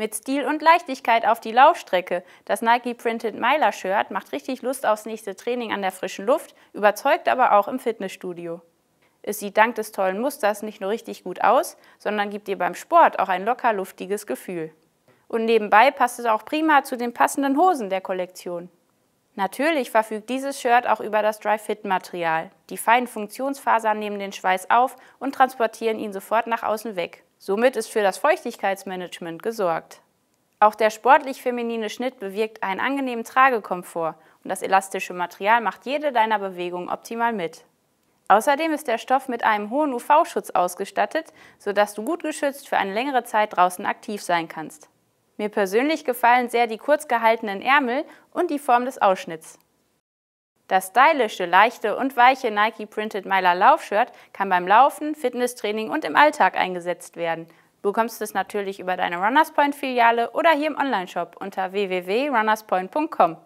Mit Stil und Leichtigkeit auf die Laufstrecke. Das Nike Printed Miler Shirt macht richtig Lust aufs nächste Training an der frischen Luft, überzeugt aber auch im Fitnessstudio. Es sieht dank des tollen Musters nicht nur richtig gut aus, sondern gibt dir beim Sport auch ein locker luftiges Gefühl. Und nebenbei passt es auch prima zu den passenden Hosen der Kollektion. Natürlich verfügt dieses Shirt auch über das Dry-Fit-Material. Die feinen Funktionsfasern nehmen den Schweiß auf und transportieren ihn sofort nach außen weg. Somit ist für das Feuchtigkeitsmanagement gesorgt. Auch der sportlich feminine Schnitt bewirkt einen angenehmen Tragekomfort und das elastische Material macht jede deiner Bewegungen optimal mit. Außerdem ist der Stoff mit einem hohen UV-Schutz ausgestattet, sodass du gut geschützt für eine längere Zeit draußen aktiv sein kannst. Mir persönlich gefallen sehr die kurz gehaltenen Ärmel und die Form des Ausschnitts. Das stylische, leichte und weiche Nike Printed Myler Laufshirt kann beim Laufen, Fitnesstraining und im Alltag eingesetzt werden. Du bekommst es natürlich über deine Runners Point Filiale oder hier im Onlineshop unter www.runnerspoint.com.